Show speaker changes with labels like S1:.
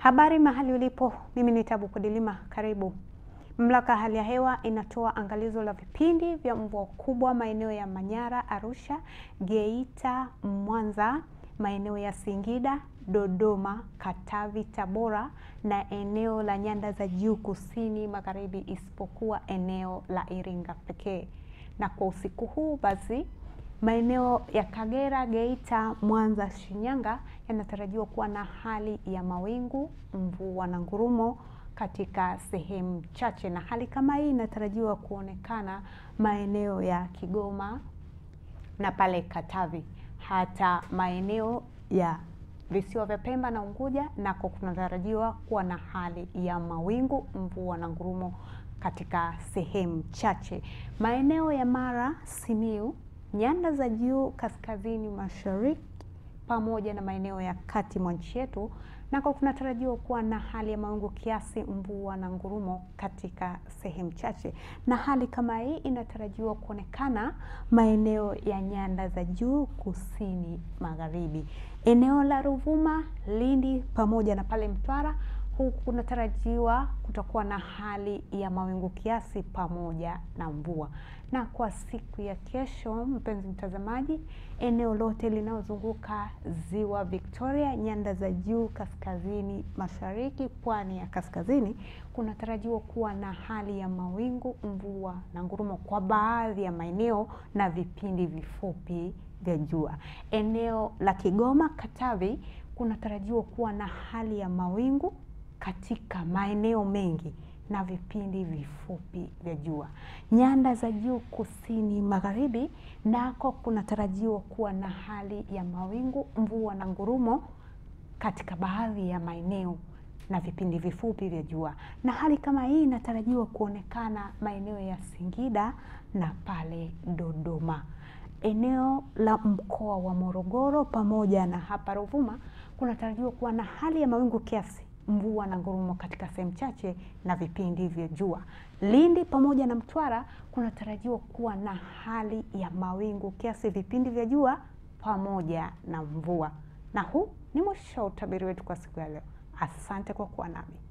S1: Habari mahali ulipo, mimi ni Tabu Kudilima, karibu. Mamlaka ya hali ya hewa inatoa angalizo la vipindi vya mvua kubwa maeneo ya Manyara, Arusha, Geita, Mwanza, maeneo ya Singida, Dodoma, Katavi, Tabora na eneo la nyanda za juu kusini magharibi isipokuwa eneo la Iringa pekee. Na kwa usiku huu basi Maeneo ya Kagera, Geita, Mwanza, Shinyanga yanatarajiwa kuwa na hali ya mawingu, mvua na ngurumo katika sehemu chache, na hali kama hii inatarajiwa kuonekana maeneo ya Kigoma na pale Katavi, hata maeneo ya visiwa vya Pemba na Unguja nako kunatarajiwa kuwa na hali ya mawingu, mvua na ngurumo katika sehemu chache. Maeneo ya Mara, Simiu nyanda za juu kaskazini mashariki pamoja na maeneo ya kati mwa nchi yetu, nako kunatarajiwa kuwa na hali ya mawingu kiasi, mvua na ngurumo katika sehemu chache, na hali kama hii inatarajiwa kuonekana maeneo ya nyanda za juu kusini magharibi, eneo la Ruvuma, Lindi pamoja na pale Mtwara kunatarajiwa kutakuwa na hali ya mawingu kiasi pamoja na mvua. Na kwa siku ya kesho, mpenzi mtazamaji, eneo lote linalozunguka ziwa Victoria, nyanda za juu kaskazini mashariki, pwani ya kaskazini, kunatarajiwa kuwa na hali ya mawingu, mvua na ngurumo kwa baadhi ya maeneo na vipindi vifupi vya jua. Eneo la Kigoma, Katavi kunatarajiwa kuwa na hali ya mawingu katika maeneo mengi na vipindi vifupi vya jua. Nyanda za juu kusini magharibi nako kunatarajiwa kuwa na hali ya mawingu, mvua na ngurumo katika baadhi ya maeneo na vipindi vifupi vya jua, na hali kama hii inatarajiwa kuonekana maeneo ya Singida na pale Dodoma, eneo la mkoa wa Morogoro pamoja na hapa Ruvuma kunatarajiwa kuwa na hali ya mawingu kiasi mvua na ngurumo katika sehemu chache na vipindi vya jua. Lindi pamoja na Mtwara kunatarajiwa kuwa na hali ya mawingu kiasi vipindi vya jua pamoja na mvua. Na huu ni mwisho wa utabiri wetu kwa siku ya leo. Asante kwa kuwa nami.